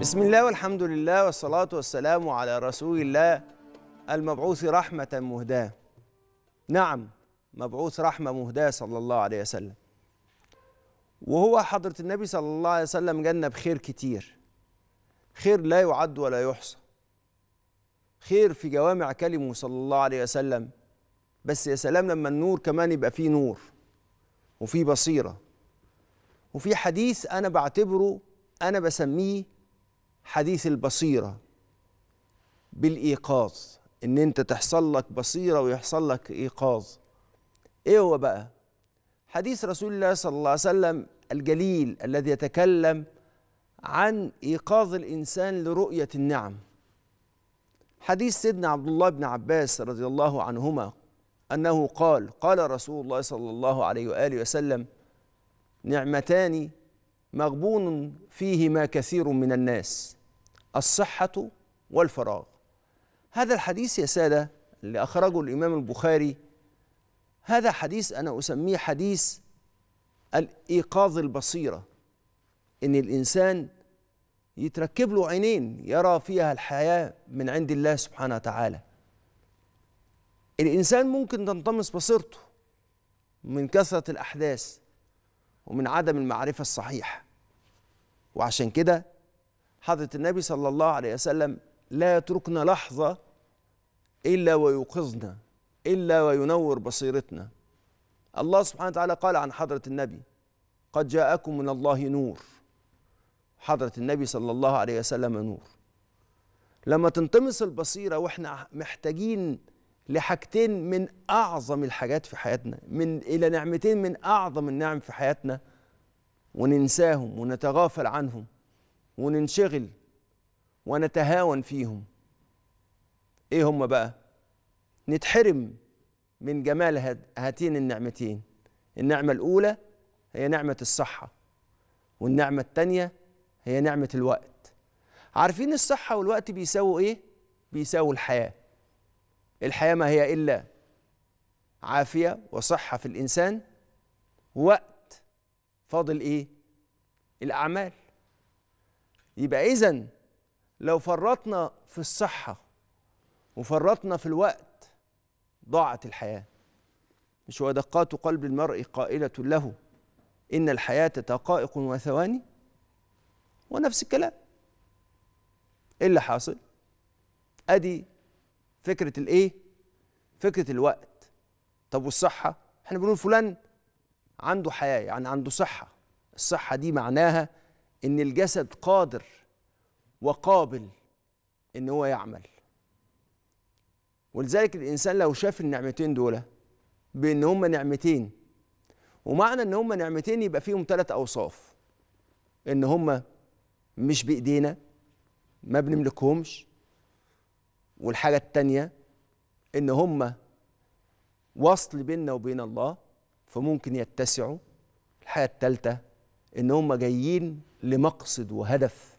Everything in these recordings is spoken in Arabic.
بسم الله والحمد لله والصلاة والسلام على رسول الله المبعوث رحمة مهداة نعم مبعوث رحمة مهداة صلى الله عليه وسلم وهو حضرة النبي صلى الله عليه وسلم جنب خير كتير خير لا يعد ولا يحصى خير في جوامع كلمه صلى الله عليه وسلم بس يا سلام لما النور كمان يبقى فيه نور وفيه بصيرة وفي حديث أنا بعتبره أنا بسميه حديث البصيرة بالإيقاظ إن أنت تحصل لك بصيرة ويحصل لك إيقاظ إيه هو بقى؟ حديث رسول الله صلى الله عليه وسلم الجليل الذي يتكلم عن إيقاظ الإنسان لرؤية النعم حديث سيدنا عبد الله بن عباس رضي الله عنهما أنه قال قال رسول الله صلى الله عليه وآله وسلم نعمتان مغبون فيهما كثير من الناس الصحة والفراغ هذا الحديث يا سادة اللي أخرجه الإمام البخاري هذا حديث أنا أسميه حديث الإيقاظ البصيرة إن الإنسان يتركب له عينين يرى فيها الحياة من عند الله سبحانه وتعالى الإنسان ممكن تنطمس بصيرته من كثرة الأحداث ومن عدم المعرفة الصحيحة وعشان كده حضرة النبي صلى الله عليه وسلم لا يتركنا لحظة إلا ويوقظنا إلا وينور بصيرتنا الله سبحانه وتعالى قال عن حضرة النبي قد جاءكم من الله نور حضرة النبي صلى الله عليه وسلم نور لما تنطمس البصيرة وإحنا محتاجين لحاجتين من أعظم الحاجات في حياتنا من إلى نعمتين من أعظم النعم في حياتنا وننساهم ونتغافل عنهم وننشغل ونتهاون فيهم ايه هم بقى نتحرم من جمال هاتين النعمتين النعمه الاولى هي نعمه الصحه والنعمه الثانيه هي نعمه الوقت عارفين الصحه والوقت بيساووا ايه بيساووا الحياه الحياه ما هي الا عافيه وصحه في الانسان وقت فاضل ايه الاعمال يبقى إذا لو فرطنا في الصحة وفرطنا في الوقت ضاعت الحياة مش ودقات قلب المرء قائلة له إن الحياة دقائق وثواني ونفس الكلام إيه اللي حاصل؟ أدي فكرة الإيه؟ فكرة الوقت طب والصحة؟ إحنا بنقول فلان عنده حياة يعني عنده صحة الصحة دي معناها ان الجسد قادر وقابل ان هو يعمل ولذلك الانسان لو شاف النعمتين دول بان هما نعمتين ومعنى ان هما نعمتين يبقى فيهم ثلاث اوصاف ان هما مش بايدينا ما بنملكهمش والحاجه التانيه ان هما وصل بيننا وبين الله فممكن يتسعوا الحاجه التالته ان هم جايين لمقصد وهدف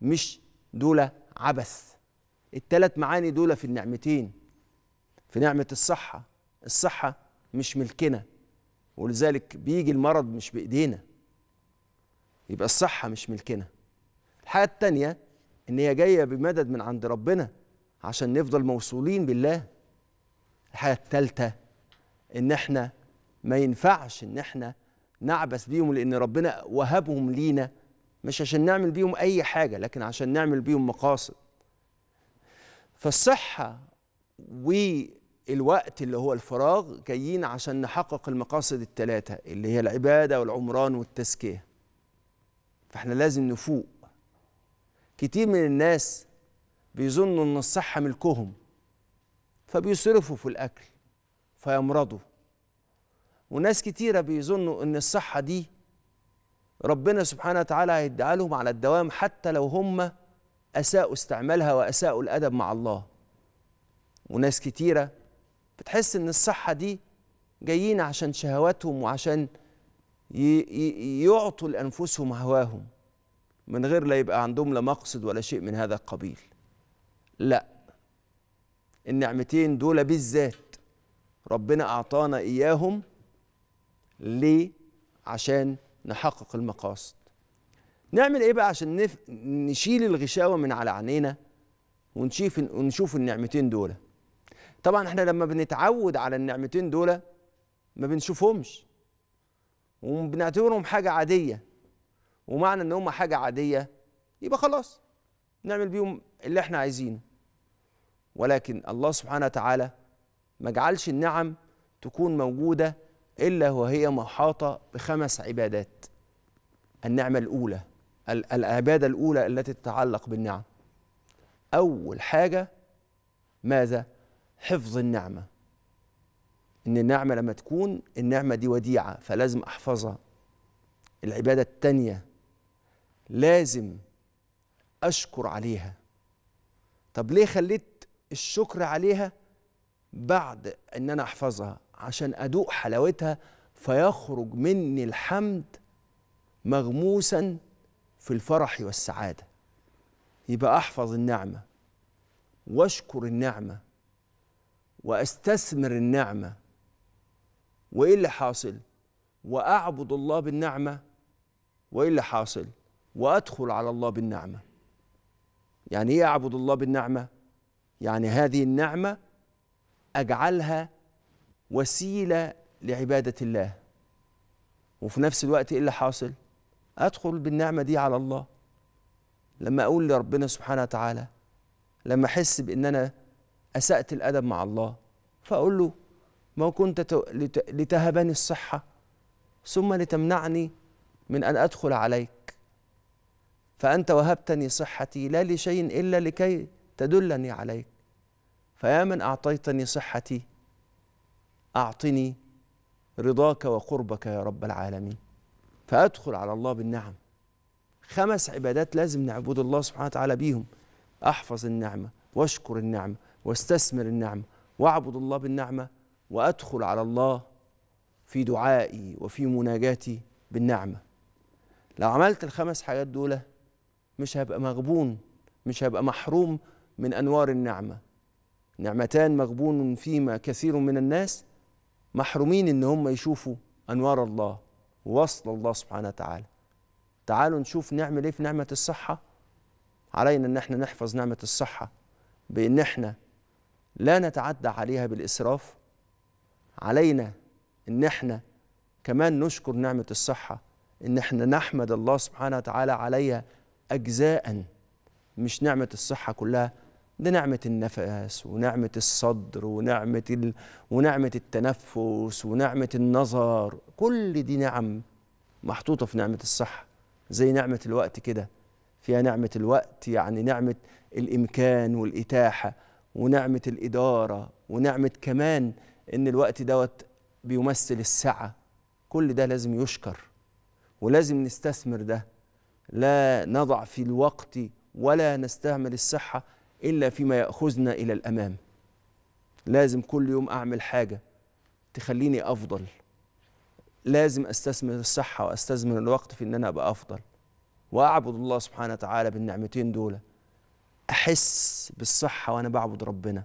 مش دول عبث التلات معاني دول في النعمتين في نعمه الصحه الصحه مش ملكنا ولذلك بيجي المرض مش بايدينا يبقى الصحه مش ملكنا الحاجه التانيه ان هي جايه بمدد من عند ربنا عشان نفضل موصولين بالله الحاجه التالته ان احنا ما ينفعش ان احنا نعبث بيهم لأن ربنا وهبهم لينا مش عشان نعمل بيهم أي حاجة لكن عشان نعمل بيهم مقاصد فالصحة والوقت اللي هو الفراغ جايين عشان نحقق المقاصد الثلاثة اللي هي العبادة والعمران والتزكية فاحنا لازم نفوق كتير من الناس بيظنوا ان الصحة ملكهم فبيصرفوا في الأكل فيمرضوا وناس كتيرة بيظنوا أن الصحة دي ربنا سبحانه وتعالى هيديها لهم على الدوام حتى لو هم أساءوا استعمالها وأساءوا الأدب مع الله وناس كتيرة بتحس أن الصحة دي جايين عشان شهواتهم وعشان يعطوا لأنفسهم هواهم من غير لا يبقى عندهم لا مقصد ولا شيء من هذا القبيل لا النعمتين دول بالذات ربنا أعطانا إياهم ليه عشان نحقق المقاصد نعمل ايه بقى عشان نف... نشيل الغشاوه من على عينينا ونشوف ونشوف النعمتين دول طبعا احنا لما بنتعود على النعمتين دول ما بنشوفهمش وبنعتبرهم حاجه عاديه ومعنى ان هم حاجه عاديه يبقى خلاص نعمل بيهم اللي احنا عايزينه ولكن الله سبحانه وتعالى ما جعلش النعم تكون موجوده إلا وهي محاطة بخمس عبادات النعمة الأولى العبادة الأولى التي تتعلق بالنعم أول حاجة ماذا؟ حفظ النعمة إن النعمة لما تكون النعمة دي وديعة فلازم أحفظها العبادة الثانية لازم أشكر عليها طب ليه خليت الشكر عليها بعد ان انا احفظها عشان أدوق حلاوتها فيخرج مني الحمد مغموسا في الفرح والسعادة يبقى أحفظ النعمة وأشكر النعمة وأستثمر النعمة وإيه اللي حاصل؟ وأعبد الله بالنعمة وإيه اللي حاصل؟ وأدخل على الله بالنعمة يعني إيه أعبد الله بالنعمة؟ يعني هذه النعمة أجعلها وسيله لعباده الله وفي نفس الوقت ايه اللي حاصل ادخل بالنعمه دي على الله لما اقول لربنا سبحانه وتعالى لما احس بان انا اسات الادب مع الله فاقول له ما كنت لتهبني الصحه ثم لتمنعني من ان ادخل عليك فانت وهبتني صحتي لا لشيء الا لكي تدلني عليك فيا من اعطيتني صحتي أعطني رضاك وقربك يا رب العالمين فأدخل على الله بالنعم خمس عبادات لازم نعبد الله سبحانه وتعالى بيهم أحفظ النعمة واشكر النعمة واستثمر النعمة واعبد الله بالنعمة وأدخل على الله في دعائي وفي مناجاتي بالنعمة لو عملت الخمس حاجات دول مش هبقى مغبون مش هبقى محروم من أنوار النعمة نعمتان مغبون فيما كثير من الناس محرومين ان هم يشوفوا انوار الله ووصل الله سبحانه وتعالى تعالوا نشوف نعمل ايه في نعمه الصحه علينا ان احنا نحفظ نعمه الصحه بان احنا لا نتعدى عليها بالاسراف علينا ان احنا كمان نشكر نعمه الصحه ان احنا نحمد الله سبحانه وتعالى عليها اجزاء مش نعمه الصحه كلها ده نعمة النفس ونعمة الصدر ونعمة ال... ونعمة التنفس ونعمة النظر كل دي نعم محطوطة في نعمة الصحة زي نعمة الوقت كده فيها نعمة الوقت يعني نعمة الإمكان والإتاحة ونعمة الإدارة ونعمة كمان إن الوقت دوت بيمثل السعة كل ده لازم يشكر ولازم نستثمر ده لا نضع في الوقت ولا نستعمل الصحة إلا فيما يأخذنا إلى الأمام لازم كل يوم أعمل حاجة تخليني أفضل لازم أستثمر الصحة وأستثمر الوقت في إن أنا أبقى أفضل وأعبد الله سبحانه وتعالى بالنعمتين دول أحس بالصحة وأنا بعبد ربنا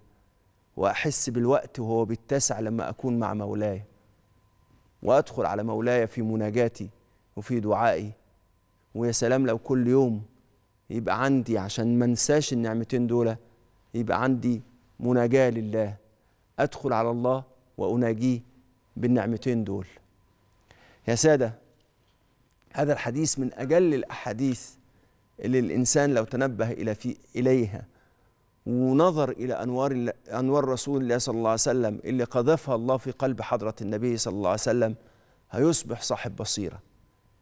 وأحس بالوقت وهو بيتسع لما أكون مع مولاي وأدخل على مولاي في مناجاتي وفي دعائي ويا سلام لو كل يوم يبقى عندي عشان ما انساش النعمتين دول يبقى عندي مناجاة لله أدخل على الله وأناجيه بالنعمتين دول يا سادة هذا الحديث من أجل الأحاديث اللي الإنسان لو تنبه إلى في إليها ونظر إلى أنوار أنوار رسول الله صلى الله عليه وسلم اللي قذفها الله في قلب حضرة النبي صلى الله عليه وسلم هيصبح صاحب بصيرة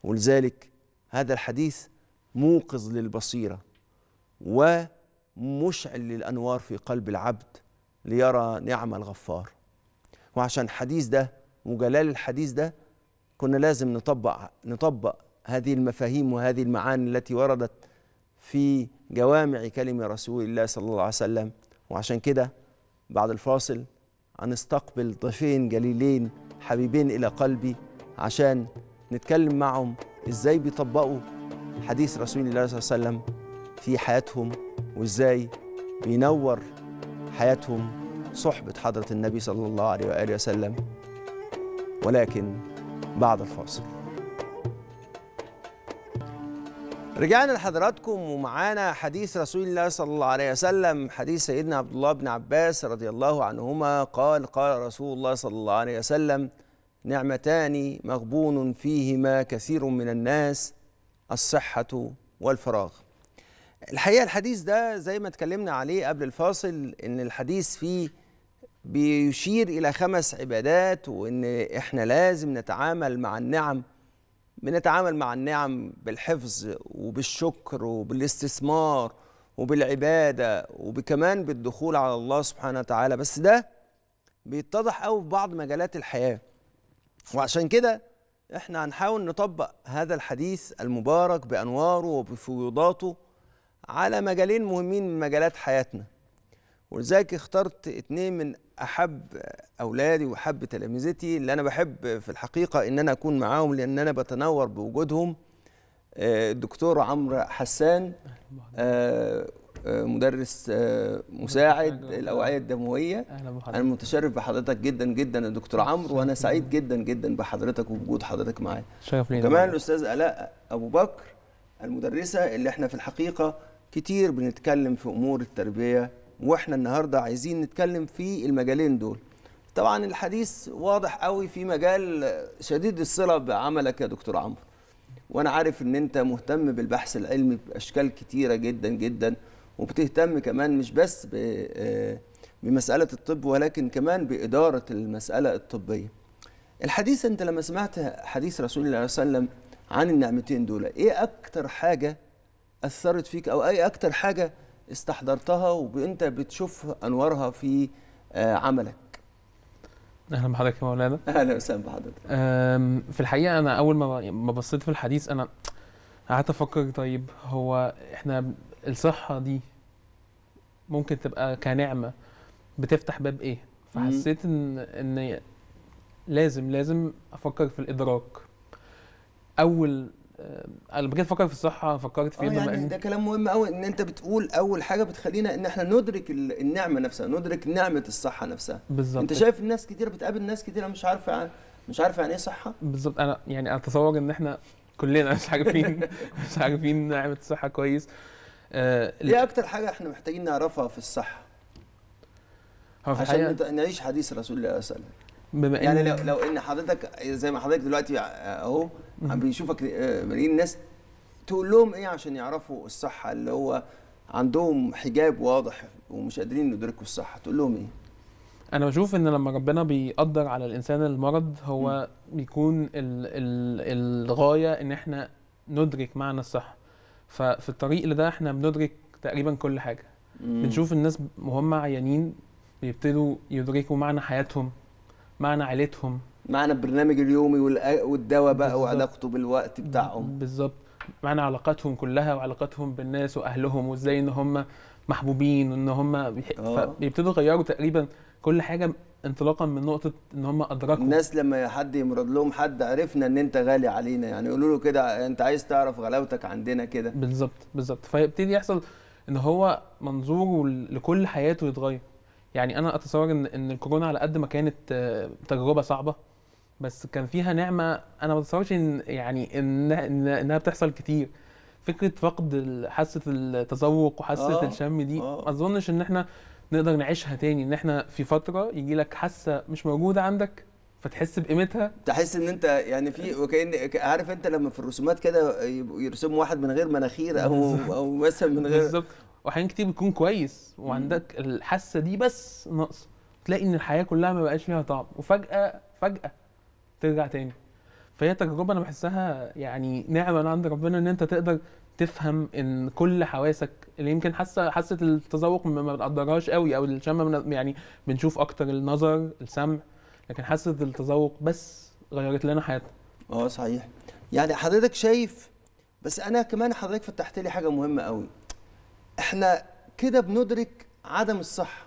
ولذلك هذا الحديث موقظ للبصيره ومشعل للانوار في قلب العبد ليرى نعم الغفار وعشان الحديث ده وجلال الحديث ده كنا لازم نطبق نطبق هذه المفاهيم وهذه المعاني التي وردت في جوامع كلمه رسول الله صلى الله عليه وسلم وعشان كده بعد الفاصل هنستقبل ضيفين جليلين حبيبين الى قلبي عشان نتكلم معهم ازاي بيطبقوا حديث رسول الله صلى الله عليه وسلم في حياتهم وإزاي بينور حياتهم صحبة حضرة النبي صلى الله عليه وآله وسلم ولكن بعد الفاصل رجعنا لحضراتكم ومعانا حديث رسول الله صلى الله عليه وسلم حديث سيدنا عبد الله بن عباس رضي الله عنهما قال قال رسول الله صلى الله عليه وسلم نعمتان مغبون فيهما كثير من الناس الصحة والفراغ الحقيقة الحديث ده زي ما اتكلمنا عليه قبل الفاصل ان الحديث فيه بيشير الى خمس عبادات وان احنا لازم نتعامل مع النعم بنتعامل مع النعم بالحفظ وبالشكر وبالاستثمار وبالعبادة وكمان بالدخول على الله سبحانه وتعالى بس ده بيتضح قوي في بعض مجالات الحياة وعشان كده احنا هنحاول نطبق هذا الحديث المبارك بانواره وبفيوضاته على مجالين مهمين من مجالات حياتنا ولذلك اخترت اتنين من احب اولادي واحب تلامذتي اللي انا بحب في الحقيقه ان انا اكون معاهم لان انا بتنور بوجودهم آه، الدكتور عمرو حسان آه، مدرس آه، مساعد الاوعيه الدمويه انا متشرف بحضرتك جدا جدا يا دكتور عمرو وانا سعيد جدا جدا بحضرتك وبوجود حضرتك معايا شرف لينا كمان الاستاذ الاء ابو بكر المدرسه اللي احنا في الحقيقه كتير بنتكلم في امور التربيه واحنا النهارده عايزين نتكلم في المجالين دول طبعا الحديث واضح قوي في مجال شديد الصله بعملك يا دكتور عمرو وانا عارف ان انت مهتم بالبحث العلمي باشكال كتيره جدا جدا وبتهتم كمان مش بس آه، بمساله الطب ولكن كمان باداره المساله الطبيه الحديث انت لما سمعت حديث رسول الله صلى الله عليه وسلم عن النعمتين دول ايه اكتر حاجه اثرت فيك او اي اكتر حاجه استحضرتها وانت بتشوف انوارها في آه، عملك اهلا بحضرتك يا مولانا اهلا وسهلا بحضرتك في الحقيقه انا اول ما ما بصيت في الحديث انا قعدت افكر طيب هو احنا الصحه دي ممكن تبقى كنعمه بتفتح باب ايه فحسيت ان ان لازم لازم افكر في الادراك اول انا آه، بجد افكر في الصحه فكرت في آه، يعني ده كلام مهم قوي ان انت بتقول اول حاجه بتخلينا ان احنا ندرك النعمه نفسها ندرك نعمه الصحه نفسها بالظبط انت شايف الناس كتير بتقابل ناس كتير مش عارفه مش عارفه يعني ايه صحه بالظبط انا يعني اتصور ان احنا كلنا مش عارفين مش عارفين نعمه الصحه كويس آه ايه اكتر حاجه احنا محتاجين نعرفها في الصحه هو في عشان نعيش حديث رسول الله صلى الله عليه وسلم بما يعني لو لو ان حضرتك زي ما حضرتك دلوقتي اهو عم بيشوفك آه، ملايين الناس تقول لهم ايه عشان يعرفوا الصحه اللي هو عندهم حجاب واضح ومش قادرين يدركوا الصحه تقول لهم ايه انا بشوف ان لما ربنا بيقدر على الانسان المرض هو م. بيكون الـ الـ الغايه ان احنا ندرك معنى الصحه ففي الطريق لده احنا بندرك تقريبا كل حاجه م. بنشوف الناس وهم عيانين بيبتدوا يدركوا معنى حياتهم معنى عيلتهم معنى البرنامج اليومي والدواء بقى وعلاقته بالوقت بتاعهم بالظبط معنى علاقاتهم كلها وعلاقاتهم بالناس واهلهم وازاي ان هم محبوبين وان هم آه. بيبتدوا يغيروا تقريبا كل حاجه انطلاقا من نقطه ان هم ادركوا الناس لما حد يمرض لهم حد عرفنا ان انت غالي علينا يعني يقولوا له كده انت عايز تعرف غلاوتك عندنا كده بالظبط بالظبط فيبتدي يحصل ان هو منظوره لكل حياته يتغير يعني انا اتصور ان ان الكورونا على قد ما كانت آه، تجربه صعبه بس كان فيها نعمه انا ما اتصورش ان يعني إن انها بتحصل كتير فكره فقد حاسه التذوق وحاسه آه، الشم دي آه. ما اظنش ان احنا نقدر نعيشها تاني ان احنا في فتره يجي لك حاسه مش موجوده عندك فتحس بقيمتها تحس ان انت يعني في وكان عارف انت لما في الرسومات كده يرسموا واحد من غير مناخير او او مثلا من غير بالظبط واحيانا كتير بيكون كويس وعندك الحاسه دي بس ناقصه تلاقي ان الحياه كلها ما بقاش فيها طعم وفجاه فجاه ترجع تاني فهي تجربه انا بحسها يعني نعمه من عند ربنا ان انت تقدر تفهم ان كل حواسك اللي يمكن حاسه حاسه التذوق ما بنقدرهاش قوي او الشم يعني بنشوف اكتر النظر السمع لكن حاسه التذوق بس غيرت لنا حياتنا اه صحيح يعني حضرتك شايف بس انا كمان حضرتك فتحت لي حاجه مهمه قوي احنا كده بندرك عدم الصحه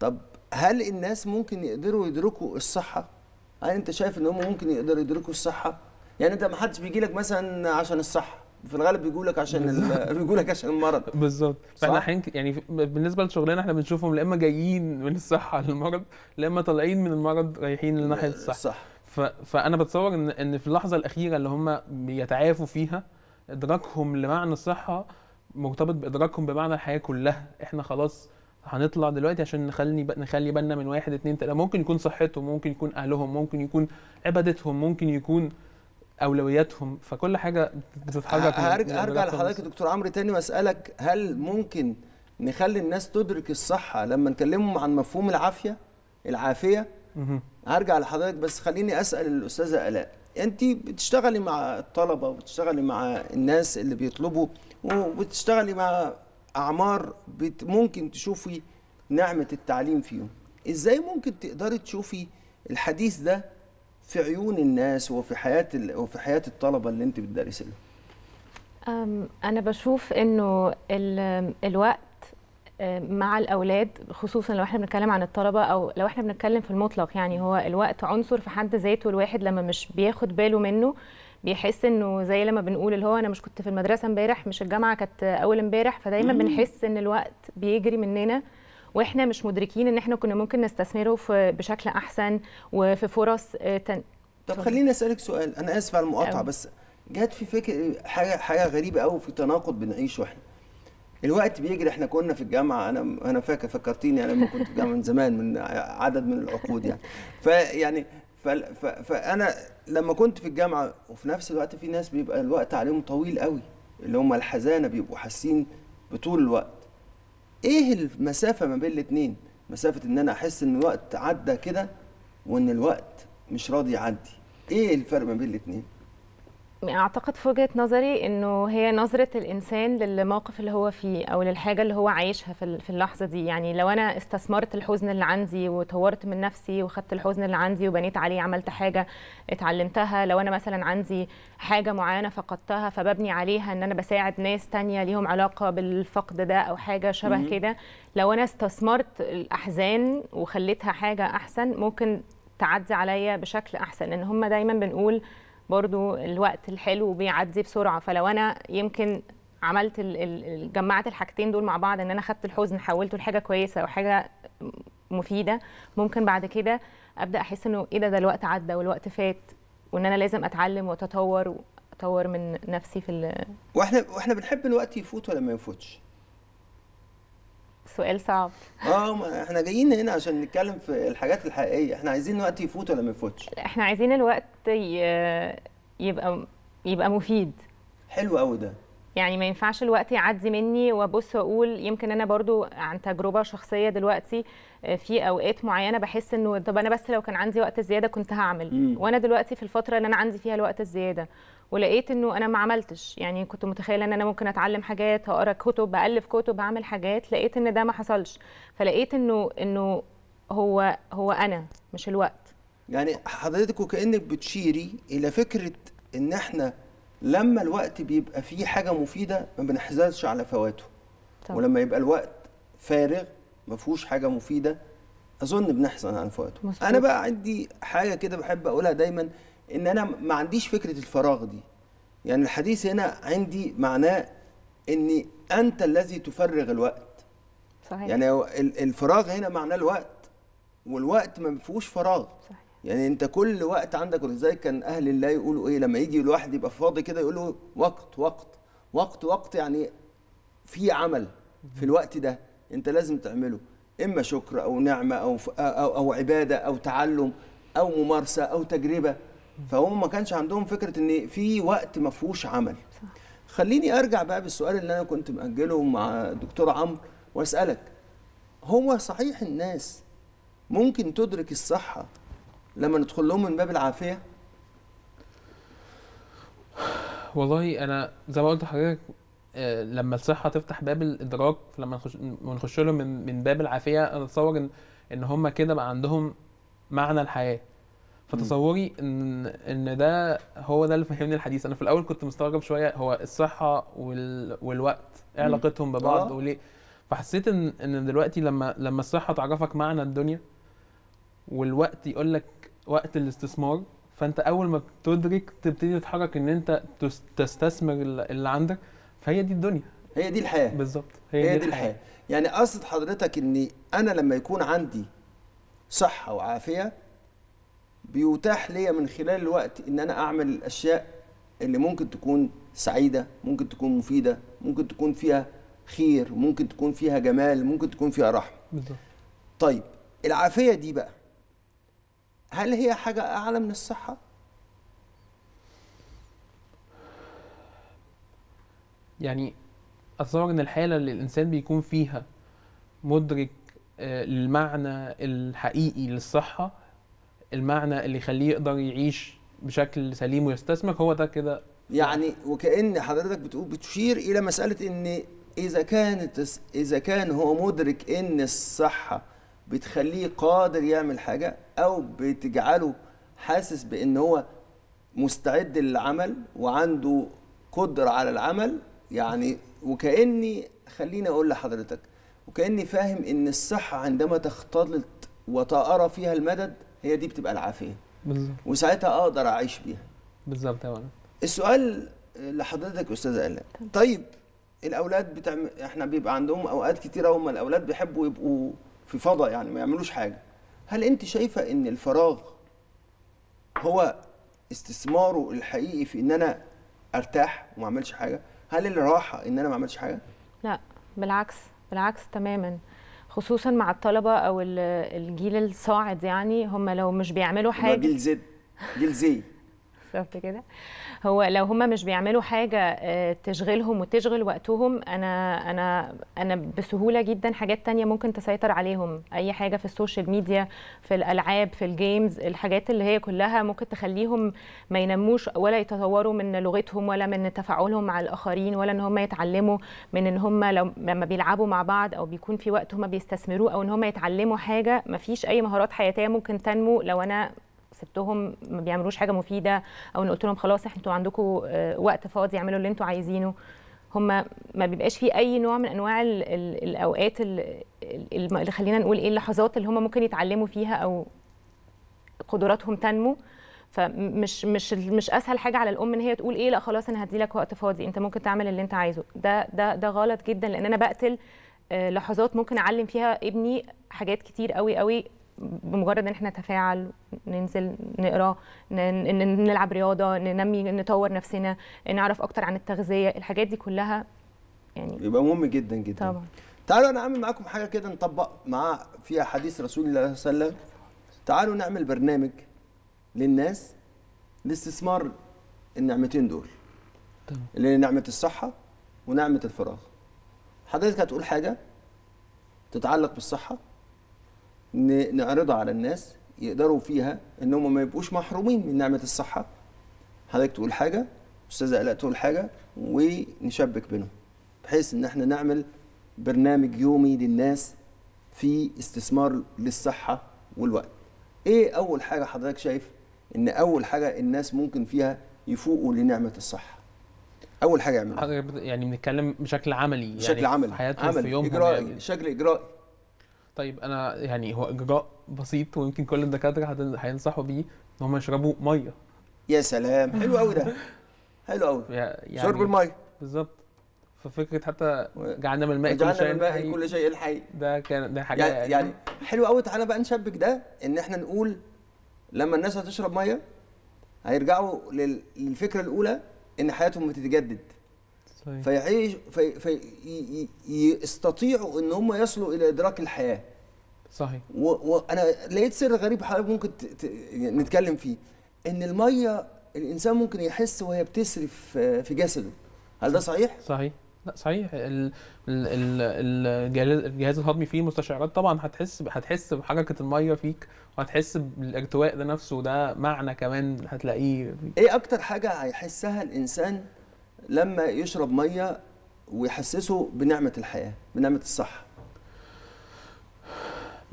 طب هل الناس ممكن يقدروا يدركوا الصحه هل يعني انت شايف ان هم ممكن يقدروا يدركوا الصحه يعني انت ما حدش بيجي لك مثلا عشان الصحه في الغالب بيجوا لك عشان بيجوا لك عشان المرض بالظبط فاحنا الحين يعني بالنسبه لشغلنا احنا بنشوفهم لا اما جايين من الصحه للمرض لا اما طالعين من المرض رايحين لناحيه الصحه صح فانا بتصور ان ان في اللحظه الاخيره اللي هم بيتعافوا فيها ادراكهم لمعنى الصحه مرتبط بادراكهم بمعنى الحياه كلها احنا خلاص هنطلع دلوقتي عشان نخلي ب... نخلي بالنا من واحد اثنين ثلاثه ممكن يكون صحتهم ممكن يكون اهلهم ممكن يكون عبادتهم ممكن يكون اولوياتهم فكل حاجه بتتحرك هرجع أه، أه، هرجع لحضرتك دكتور عمرو تاني واسالك هل ممكن نخلي الناس تدرك الصحه لما نكلمهم عن مفهوم العافيه العافيه هرجع لحضرتك بس خليني اسال الاستاذه الاء انت بتشتغلي مع الطلبه وبتشتغلي مع الناس اللي بيطلبوا وبتشتغلي مع اعمار ممكن تشوفي نعمه التعليم فيهم ازاي ممكن تقدري تشوفي الحديث ده في عيون الناس وفي حياه وفي حياه الطلبه اللي انت بتدرسي لهم؟ انا بشوف انه الوقت مع الاولاد خصوصا لو احنا بنتكلم عن الطلبه او لو احنا بنتكلم في المطلق يعني هو الوقت عنصر في حد ذاته الواحد لما مش بياخد باله منه بيحس انه زي لما بنقول اللي هو انا مش كنت في المدرسه امبارح مش الجامعه كانت اول امبارح فدايما بنحس ان الوقت بيجري مننا واحنا مش مدركين ان احنا كنا ممكن نستثمره في بشكل احسن وفي فرص آه، تن... طب خليني اسالك سؤال انا اسف على المقاطعه بس جت في فكر حاجه حاجه غريبه قوي في تناقض بنعيشه احنا الوقت بيجري احنا كنا في الجامعه انا انا فاكر فكرتيني انا لما كنت في الجامعه من زمان من عدد من العقود يعني فيعني فانا لما كنت في الجامعه وفي نفس الوقت في ناس بيبقى الوقت عليهم طويل قوي اللي هم الحزانه بيبقوا حاسين بطول الوقت ايه المسافه ما بين الاثنين مسافه ان انا احس ان الوقت عدى كده وان الوقت مش راضي يعدي ايه الفرق ما بين الاثنين يعني اعتقد في وجهه نظري انه هي نظره الانسان للموقف اللي هو فيه او للحاجه اللي هو عايشها في اللحظه دي يعني لو انا استثمرت الحزن اللي عندي وطورت من نفسي وخدت الحزن اللي عندي وبنيت عليه عملت حاجه اتعلمتها لو انا مثلا عندي حاجه معينه فقدتها فببني عليها ان انا بساعد ناس تانية ليهم علاقه بالفقد ده او حاجه شبه كده لو انا استثمرت الاحزان وخليتها حاجه احسن ممكن تعدي عليا بشكل احسن ان هم دايما بنقول برضو الوقت الحلو بيعدي بسرعه فلو انا يمكن عملت جمعت الحاجتين دول مع بعض ان انا خدت الحزن حولته لحاجه كويسه او حاجه مفيده ممكن بعد كده ابدا احس انه ايه ده ده الوقت عدى والوقت فات وان انا لازم اتعلم واتطور واتطور من نفسي في واحنا واحنا بنحب الوقت يفوت ولا ما يفوتش؟ سؤال صعب اه احنا جايين هنا عشان نتكلم في الحاجات الحقيقيه احنا عايزين الوقت يفوت ولا ما يفوتش احنا عايزين الوقت يبقى يبقى مفيد حلو قوي ده يعني ما ينفعش الوقت يعدي مني وابص واقول يمكن انا برضو عن تجربه شخصيه دلوقتي آه، في اوقات معينه بحس انه طب انا بس لو كان عندي وقت زياده كنت هعمل مم. وانا دلوقتي في الفتره اللي انا عندي فيها الوقت الزياده ولقيت انه انا ما عملتش يعني كنت متخيله ان انا ممكن اتعلم حاجات اقرا كتب الف كتب اعمل حاجات لقيت ان ده ما حصلش فلقيت انه انه هو هو انا مش الوقت يعني حضرتك وكانك بتشيري الى فكره ان احنا لما الوقت بيبقى فيه حاجه مفيده ما بنحزنش على فواته طبعا. ولما يبقى الوقت فارغ ما فيهوش حاجه مفيده اظن بنحزن على فواته مصرح. انا بقى عندي حاجه كده بحب اقولها دايما ان انا ما عنديش فكره الفراغ دي يعني الحديث هنا عندي معناه ان انت الذي تفرغ الوقت صحيح. يعني الفراغ هنا معناه الوقت والوقت ما فيهوش فراغ صحيح. يعني انت كل وقت عندك ولذلك كان اهل الله يقولوا ايه لما يجي الواحد يبقى فاضي كده يقولوا وقت وقت وقت وقت يعني في عمل في الوقت ده انت لازم تعمله اما شكر او نعمه او او, أو عباده او تعلم او ممارسه او تجربه فهم ما كانش عندهم فكره ان في وقت ما فيهوش عمل خليني ارجع بقى بالسؤال اللي انا كنت ماجله مع الدكتور عمرو واسالك هو صحيح الناس ممكن تدرك الصحه لما ندخل لهم من باب العافيه والله انا زي ما قلت لحضرتك آه، لما الصحه تفتح باب الادراك لما نخش ونخش لهم من, من باب العافيه انا اتصور ان ان هم كده بقى عندهم معنى الحياه فتصوري ان ان ده هو ده اللي فهمني الحديث انا في الاول كنت مستغرب شويه هو الصحه وال... والوقت ايه علاقتهم ببعض آه. وليه فحسيت ان ان دلوقتي لما لما الصحه تعرفك معنى الدنيا والوقت يقول لك وقت الاستثمار فانت اول ما بتدرك تبتدي تتحرك ان انت تستثمر اللي عندك فهي دي الدنيا هي دي الحياه بالظبط هي, هي دي, دي الحياة. الحياه يعني قصد حضرتك ان انا لما يكون عندي صحه وعافيه بيتاح ليا من خلال الوقت ان انا اعمل الاشياء اللي ممكن تكون سعيده ممكن تكون مفيده ممكن تكون فيها خير ممكن تكون فيها جمال ممكن تكون فيها رحمه بالظبط طيب العافيه دي بقى هل هي حاجة أعلى من الصحة؟ يعني أتصور إن الحالة اللي الإنسان بيكون فيها مدرك آه، للمعنى الحقيقي للصحة المعنى اللي يخليه يقدر يعيش بشكل سليم ويستثمر هو ده كده يعني وكأن حضرتك بتقول بتشير إلى مسألة إن إذا كانت إذا كان هو مدرك إن الصحة بتخليه قادر يعمل حاجه او بتجعله حاسس بان هو مستعد للعمل وعنده قدره على العمل يعني وكاني خليني اقول لحضرتك وكاني فاهم ان الصحه عندما تختلط وتأرى فيها المدد هي دي بتبقى العافيه بالظبط وساعتها اقدر اعيش بيها بالظبط السؤال لحضرتك استاذه ألا طيب الاولاد بتعمل احنا بيبقى عندهم اوقات كتيره هم الاولاد بيحبوا يبقوا في فضاء يعني ما يعملوش حاجه هل انت شايفه ان الفراغ هو استثماره الحقيقي في ان انا ارتاح وما اعملش حاجه هل الراحه ان انا ما اعملش حاجه لا بالعكس بالعكس تماما خصوصا مع الطلبه او الجيل الصاعد يعني هم لو مش بيعملوا حاجه جيل زد جيل زي بالظبط كده هو لو هم مش بيعملوا حاجه آه، تشغلهم وتشغل وقتهم انا انا انا بسهوله جدا حاجات تانية ممكن تسيطر عليهم اي حاجه في السوشيال ميديا في الالعاب في الجيمز الحاجات اللي هي كلها ممكن تخليهم ما ينموش ولا يتطوروا من لغتهم ولا من تفاعلهم مع الاخرين ولا ان هم يتعلموا من ان هم لو لما بيلعبوا مع بعض او بيكون في وقت هم بيستثمروه او ان هم يتعلموا حاجه ما فيش اي مهارات حياتيه ممكن تنمو لو انا سبتهم ما بيعملوش حاجه مفيده او ان قلت لهم خلاص انتوا عندكم آه، وقت فاضي اعملوا اللي انتوا عايزينه هما ما بيبقاش في اي نوع من انواع الـ الـ الاوقات اللي خلينا نقول ايه اللحظات اللي هما ممكن يتعلموا فيها او قدراتهم تنمو فمش مش مش اسهل حاجه على الام ان هي تقول ايه لا خلاص انا هدي لك وقت فاضي انت ممكن تعمل اللي انت عايزه ده ده ده غلط جدا لان انا بقتل آه، لحظات ممكن اعلم فيها ابني حاجات كتير قوي قوي بمجرد ان احنا نتفاعل ننزل نقرا نلعب رياضه ننمي نطور نفسنا نعرف اكتر عن التغذيه الحاجات دي كلها يعني يبقى مهم جدا جدا طبعا تعالوا انا اعمل معاكم حاجه كده نطبق مع فيها حديث رسول الله صلى الله عليه وسلم تعالوا نعمل برنامج للناس لاستثمار النعمتين دول طبعا. اللي هي نعمه الصحه ونعمه الفراغ حضرتك هتقول حاجه تتعلق بالصحه نعرضها على الناس يقدروا فيها ان هم ما يبقوش محرومين من نعمه الصحه حضرتك تقول حاجه استاذه الاء تقول حاجه ونشبك بينهم بحيث ان احنا نعمل برنامج يومي للناس في استثمار للصحه والوقت ايه اول حاجه حضرتك شايف ان اول حاجه الناس ممكن فيها يفوقوا لنعمه الصحه اول حاجه يعملوها يعني بنتكلم بشكل عملي يعني بشكل يعني عملي في حياتهم عملي في يومهم اجرائي يعني. شكل اجرائي طيب انا يعني هو اجراء بسيط ويمكن كل الدكاتره هينصحوا بيه ان هم يشربوا ميه يا سلام حلو قوي ده حلو قوي يعني شرب الميه بالظبط ففكره حتى جعلنا من الماء كل شيء الماء كل شيء الحي ده كان ده حاجه يعني, يعني, يعني حلو قوي تعالى بقى نشبك ده ان احنا نقول لما الناس هتشرب ميه هيرجعوا للفكره الاولى ان حياتهم بتتجدد طيب. فيعيش في في يستطيعوا ان هم يصلوا الى ادراك الحياه صحيح وانا لقيت سر غريب حضرتك ممكن نتكلم فيه ان الميه الانسان ممكن يحس وهي بتسري في جسده هل ده صحيح صحيح لا صحيح ال ال الجهاز الهضمي فيه مستشعرات طبعا هتحس هتحس بحركه الميه فيك وهتحس بالارتواء ده نفسه ده معنى كمان هتلاقيه ايه اكتر حاجه هيحسها الانسان لما يشرب ميه ويحسسه بنعمه الحياه بنعمه الصحه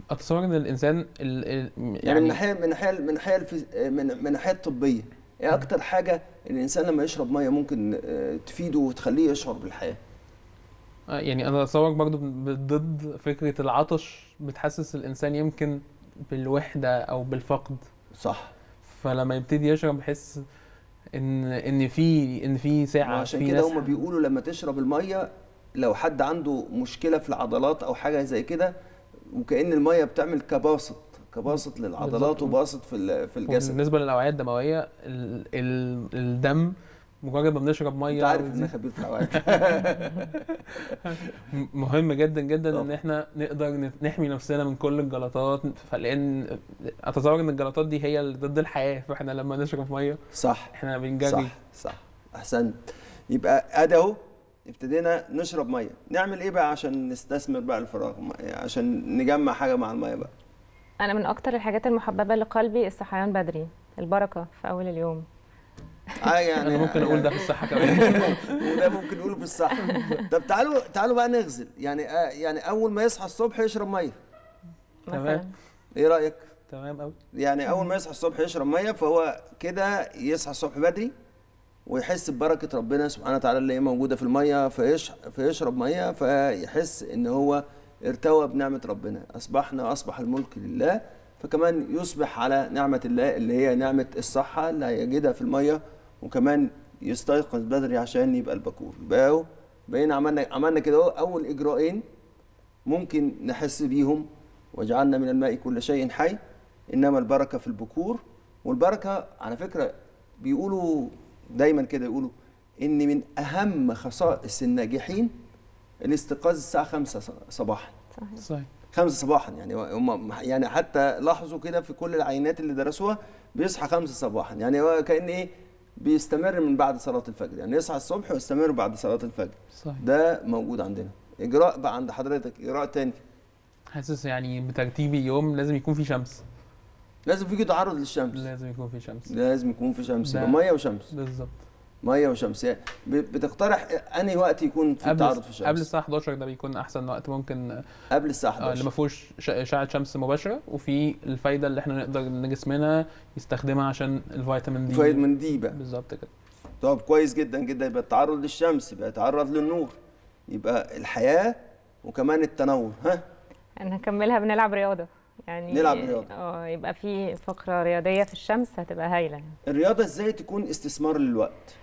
اتصور ان الانسان الـ الـ يعني, يعني من ناحيه من ناحيه من ناحيه من ناحيه الطبيه ايه اكتر حاجه الانسان لما يشرب ميه ممكن آه، تفيده وتخليه يشعر بالحياه آه، يعني انا اتصور برضو ضد فكره العطش بتحسس الانسان يمكن بالوحده او بالفقد صح فلما يبتدي يشرب يحس ان ان في ان في ساعه عشان كده هم بيقولوا لما تشرب الميه لو حد عنده مشكله في العضلات او حاجه زي كده وكان الميه بتعمل كباسط كباسط للعضلات وباسط في في الجسد بالنسبه للاوعيه الدمويه الدم مجرد ما بنشرب ميه انت عارف انها بيطلع مهم جدا جدا طبعا. ان احنا نقدر نحمي نفسنا من كل الجلطات لان اتصور ان الجلطات دي هي اللي ضد الحياه فاحنا لما نشرب ميه صح احنا بنجري صح صح احسنت يبقى ادي اهو ابتدينا نشرب ميه نعمل ايه بقى عشان نستثمر بقى الفراغ يعني عشان نجمع حاجه مع الميه بقى انا من اكتر الحاجات المحببه لقلبي الصحيان بدري البركه في اول اليوم اه يعني انا ممكن يعني اقول ده في الصحه كمان وده ممكن نقوله في الصحه طب تعالوا تعالوا بقى نغزل يعني آه يعني اول ما يصحى الصبح يشرب ميه تمام ايه رايك تمام قوي يعني اول ما يصحى الصبح يشرب ميه فهو كده يصحى الصبح بدري ويحس ببركه ربنا سبحانه وتعالى اللي هي موجوده في الميه فيش فيشرب ميه فيحس ان هو ارتوى بنعمه ربنا اصبحنا اصبح الملك لله فكمان يصبح على نعمه الله اللي هي نعمه الصحه اللي هيجدها في الميه وكمان يستيقظ بدري عشان يبقى البكور يبقى اهو بقينا عملنا عملنا كده اهو اول اجراءين ممكن نحس بيهم وجعلنا من الماء كل شيء حي انما البركه في البكور والبركه على فكره بيقولوا دايما كده يقولوا ان من اهم خصائص الناجحين الاستيقاظ الساعه 5 صباحا صحيح 5 صباحا يعني هم يعني حتى لاحظوا كده في كل العينات اللي درسوها بيصحى 5 صباحا يعني هو كان ايه بيستمر من بعد صلاه الفجر يعني يصحى الصبح ويستمر بعد صلاه الفجر صحيح. ده موجود عندنا اجراء بقى عند حضرتك اجراء تاني حاسس يعني بترتيب يوم لازم يكون في شمس لازم في تعرض للشمس لازم يكون في شمس لازم يكون في شمس يبقى ميه وشمس بالظبط ميه وشمسيه بتقترح انهي وقت يكون في تعرض في الشمس؟ قبل الساعه 11 ده بيكون احسن وقت ممكن قبل الساعه 11 آه، اللي ما فيهوش اشعه شمس مباشره وفي الفايده اللي احنا نقدر ان جسمنا يستخدمها عشان الفيتامين دي فيتامين دي بقى بالظبط كده طب كويس جدا جدا يبقى التعرض للشمس يبقى التعرض للنور يبقى الحياه وكمان التنور ها؟ هنكملها بنلعب رياضه يعني نلعب رياضه اه يبقى في فقره رياضيه في الشمس هتبقى هايله الرياضه ازاي تكون استثمار للوقت؟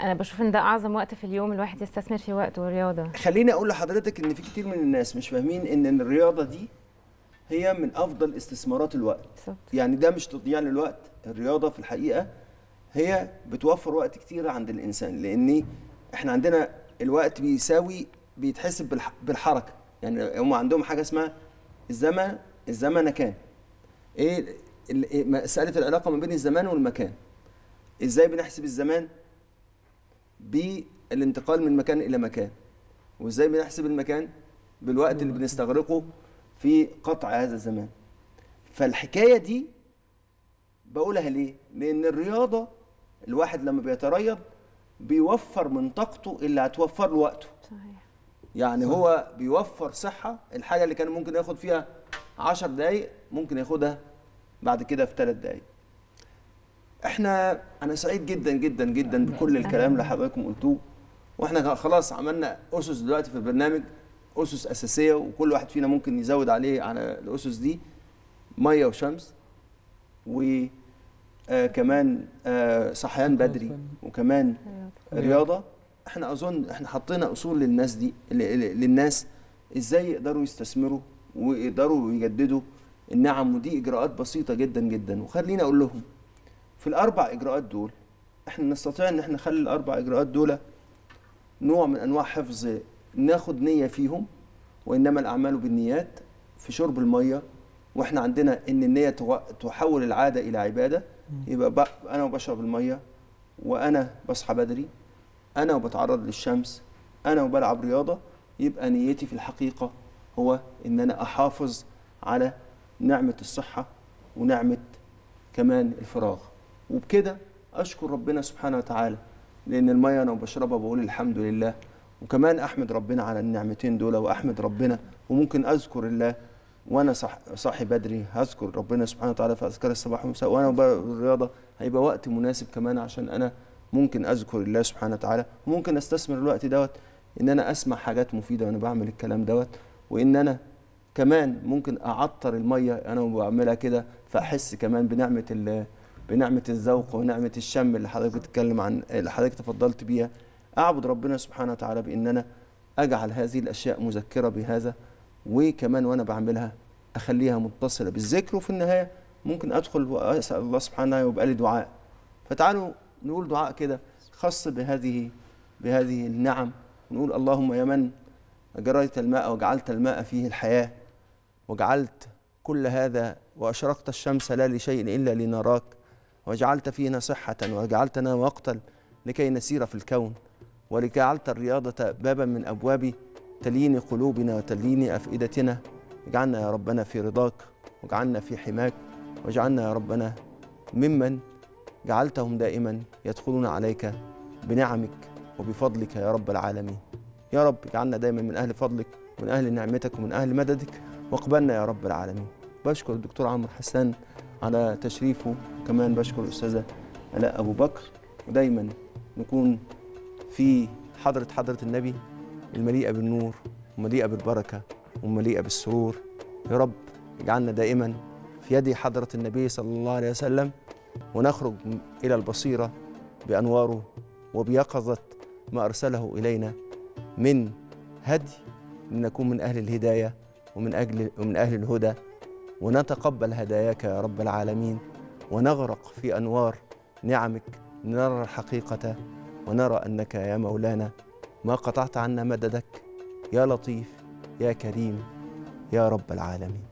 انا بشوف ان ده اعظم وقت في اليوم الواحد يستثمر فيه وقته والرياضه خليني اقول لحضرتك ان في كتير من الناس مش فاهمين ان الرياضه دي هي من افضل استثمارات الوقت صبت. يعني ده مش تضييع للوقت الرياضه في الحقيقه هي بتوفر وقت كتير عند الانسان لان احنا عندنا الوقت بيساوي بيتحسب بالحركه يعني هم عندهم حاجه اسمها الزمن الزمن كان ايه, إيه، مساله العلاقه ما بين الزمان والمكان ازاي بنحسب الزمان بالانتقال من مكان الى مكان وازاي بنحسب المكان بالوقت اللي بنستغرقه في قطع هذا الزمان فالحكايه دي بقولها ليه لان الرياضه الواحد لما بيتريض بيوفر من طاقته اللي هتوفر له وقته صحيح يعني صحيح. هو بيوفر صحه الحاجه اللي كان ممكن ياخد فيها 10 دقايق ممكن ياخدها بعد كده في 3 دقايق احنا انا سعيد جدا جدا جدا بكل الكلام اللي حضراتكم قلتوه واحنا خلاص عملنا اسس دلوقتي في البرنامج اسس اساسيه وكل واحد فينا ممكن يزود عليه على الاسس دي ميه وشمس و آه كمان آه صحيان بدري وكمان أيوة. رياضه احنا اظن احنا حطينا اصول للناس دي للناس ازاي يقدروا يستثمروا ويقدروا يجددوا النعم ودي اجراءات بسيطه جدا جدا وخليني اقول لهم في الاربع اجراءات دول احنا نستطيع ان احنا نخلي الاربع اجراءات دول نوع من انواع حفظ ناخد نيه فيهم وانما الاعمال بالنيات في شرب الميه واحنا عندنا ان النيه تحول العاده الى عباده يبقى انا وبشرب الميه وانا بصحى بدري انا وبتعرض للشمس انا وبلعب رياضه يبقى نيتي في الحقيقه هو ان انا احافظ على نعمه الصحه ونعمه كمان الفراغ وبكده اشكر ربنا سبحانه وتعالى لان الميه انا بشربها بقول الحمد لله وكمان احمد ربنا على النعمتين دول واحمد ربنا وممكن اذكر الله وانا صح صاحي بدري هذكر ربنا سبحانه وتعالى في اذكار الصباح والمساء وانا بالرياضه هيبقى وقت مناسب كمان عشان انا ممكن اذكر الله سبحانه وتعالى وممكن استثمر الوقت دوت ان انا اسمع حاجات مفيده وانا بعمل الكلام دوت وان انا كمان ممكن اعطر الميه انا بعملها كده فاحس كمان بنعمه الله بنعمه الذوق ونعمه الشم اللي حضرتك بتتكلم عن اللي حضرتك تفضلت بيها اعبد ربنا سبحانه وتعالى بان انا اجعل هذه الاشياء مذكره بهذا وكمان وانا بعملها اخليها متصله بالذكر وفي النهايه ممكن ادخل واسال الله سبحانه ويبقى لي دعاء فتعالوا نقول دعاء كده خاص بهذه بهذه النعم ونقول اللهم يا من جريت الماء وجعلت الماء فيه الحياه وجعلت كل هذا واشرقت الشمس لا لشيء الا لنراك وجعلت فينا صحة وجعلتنا وقتا لكي نسير في الكون ولجعلت الرياضة بابا من أبواب تلين قلوبنا وتلين أفئدتنا اجعلنا يا ربنا في رضاك واجعلنا في حماك واجعلنا يا ربنا ممن جعلتهم دائما يدخلون عليك بنعمك وبفضلك يا رب العالمين يا رب اجعلنا دايما من أهل فضلك ومن أهل نعمتك ومن أهل مددك واقبلنا يا رب العالمين بشكر الدكتور عمرو حسان على تشريفه كمان بشكر الأستاذة ألاء أبو بكر ودايما نكون في حضرة حضرة النبي المليئة بالنور ومليئة بالبركة ومليئة بالسرور يا رب اجعلنا دائما في يد حضرة النبي صلى الله عليه وسلم ونخرج إلى البصيرة بأنواره وبيقظة ما أرسله إلينا من هدي لنكون من أهل الهداية ومن أجل ومن أهل الهدى ونتقبل هداياك يا رب العالمين ونغرق في انوار نعمك نرى الحقيقه ونرى انك يا مولانا ما قطعت عنا مددك يا لطيف يا كريم يا رب العالمين